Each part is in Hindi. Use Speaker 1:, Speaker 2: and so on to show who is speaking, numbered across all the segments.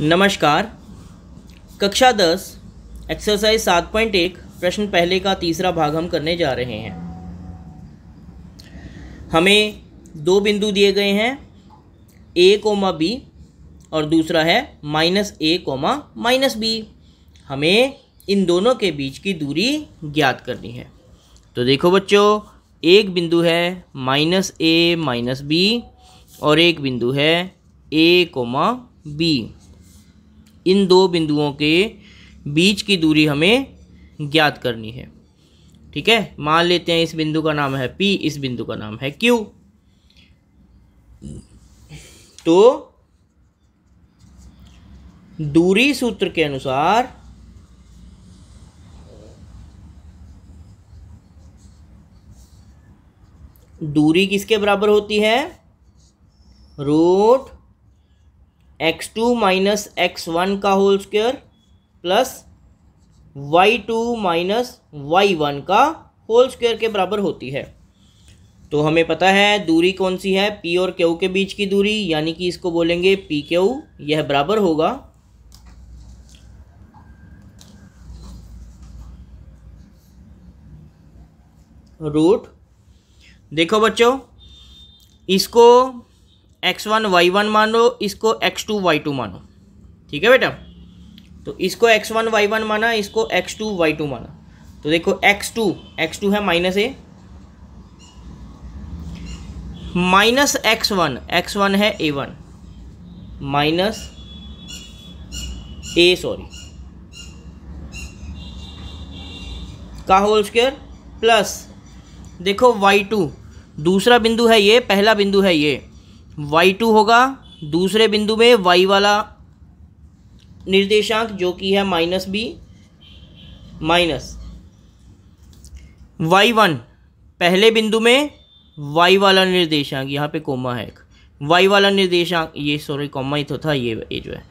Speaker 1: नमस्कार कक्षा दस एक्सरसाइज सात पॉइंट एक प्रश्न पहले का तीसरा भाग हम करने जा रहे हैं हमें दो बिंदु दिए गए हैं ए कोमा बी और दूसरा है minus A comma minus B हमें इन दोनों के बीच की दूरी ज्ञात करनी है तो देखो बच्चों एक बिंदु है माइनस ए माइनस बी और एक बिंदु है ए कोमा बी इन दो बिंदुओं के बीच की दूरी हमें ज्ञात करनी है ठीक है मान लेते हैं इस बिंदु का नाम है P इस बिंदु का नाम है Q तो दूरी सूत्र के अनुसार दूरी किसके बराबर होती है root X two minus X one का whole square plus Y two minus Y one का होल स्क्वेयर के बराबर होती है तो हमें पता है दूरी कौन सी है पी और क्यू के बीच की दूरी यानी कि इसको बोलेंगे पी क्यू यह बराबर होगा रूट देखो बच्चों इसको एक्स वन वाई वन मान लो इसको एक्स टू वाई टू मानो ठीक है बेटा तो इसको एक्स वन वाई वन माना इसको एक्स टू वाई टू माना तो देखो एक्स टू एक्स टू है minus A minus X one X one है A one minus A sorry का होल स्क्वेयर प्लस देखो वाई टू दूसरा बिंदु है ये पहला बिंदु है ये वाई टू होगा दूसरे बिंदु में वाई वाला निर्देशांक जो कि है minus B minus Y one पहले बिंदु में वाई वाला निर्देशांक यहाँ पे कोमा है एक वाई वाला निर्देशांक ये सॉरी कोमा ही तो था ये ये जो है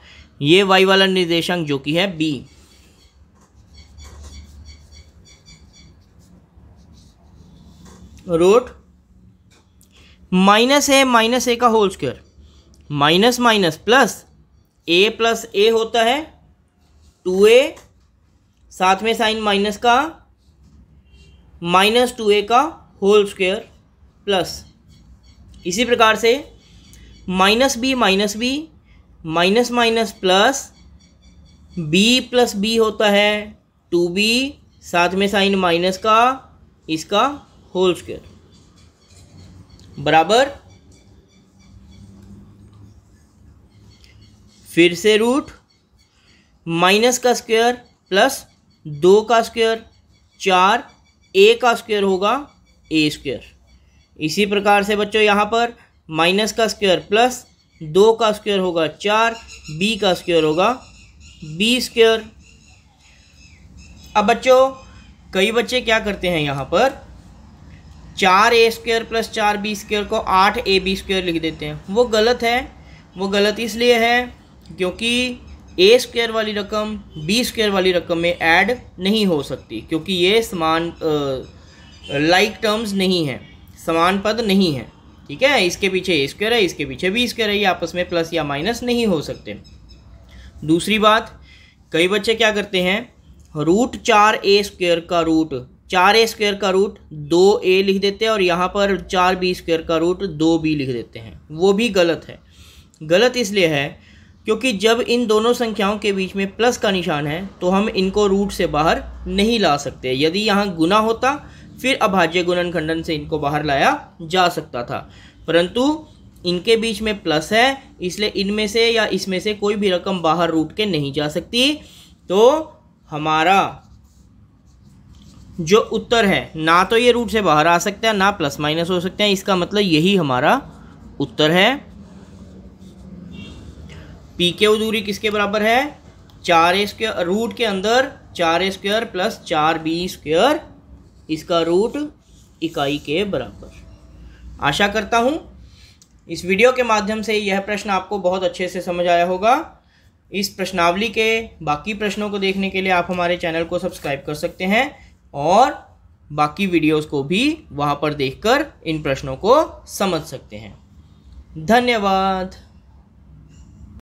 Speaker 1: ये वाई वाला निर्देशांक जो कि है बी रूट माइनस है माइनस ए का whole square minus minus plus A plus A होता है टू ए साथ में साइन माइनस का माइनस टू ए का होल स्क्वेयर प्लस इसी प्रकार से minus B minus B minus minus plus B plus B होता है टू बी साथ में साइन माइनस का इसका होल स्क्वेयर बराबर फिर से रूट माइनस का स्क्वायर प्लस दो का स्क्वायर चार ए का स्क्वायर होगा ए स्क्वायर इसी प्रकार से बच्चों यहाँ पर माइनस का स्क्वायर प्लस दो का स्क्वायर होगा चार बी का स्क्वायर होगा बी स्क्वायर अब बच्चों कई बच्चे क्या करते हैं यहाँ पर चार ए स्क्र प्लस चार बी स्क्र को आठ ए बी स्क्र लिख देते हैं वो गलत है वो गलत इसलिए है क्योंकि ए स्क्र वाली रकम बी स्क्र वाली रकम में ऐड नहीं हो सकती क्योंकि ये समान लाइक टर्म्स नहीं हैं समान पद नहीं है ठीक है इसके पीछे ए स्क्र है इसके पीछे बी स्क्र है ये आपस में प्लस या माइनस नहीं हो सकते दूसरी बात कई बच्चे क्या करते हैं रूट चार ए स्क्र का रूट चार ए स्क्वेयर का रूट दो ए लिख देते हैं और यहाँ पर चार बी स्क्वेयर का रूट दो बी लिख देते हैं वो भी गलत है गलत इसलिए है क्योंकि जब इन दोनों संख्याओं के बीच में प्लस का निशान है तो हम इनको रूट से बाहर नहीं ला सकते यदि यहाँ गुना होता फिर अभाज्य गुणन खंडन से इनको बाहर लाया जा सकता था परंतु इनके बीच में प्लस है इसलिए इनमें से या इसमें से कोई भी रकम बाहर रूट के नहीं जा सकती तो हमारा जो उत्तर है ना तो ये रूट से बाहर आ सकता है ना प्लस माइनस हो सकते हैं इसका मतलब यही हमारा उत्तर है पी के दूरी किसके बराबर है चार ए स्क्र रूट के अंदर चार ए स्क्र प्लस चार बी स्क्र इसका रूट इकाई के बराबर आशा करता हूँ इस वीडियो के माध्यम से यह प्रश्न आपको बहुत अच्छे से समझ आया होगा इस प्रश्नावली के बाकी प्रश्नों को देखने के लिए आप हमारे चैनल को सब्सक्राइब कर सकते हैं और बाकी वीडियोस को भी वहाँ पर देखकर इन प्रश्नों को समझ सकते हैं धन्यवाद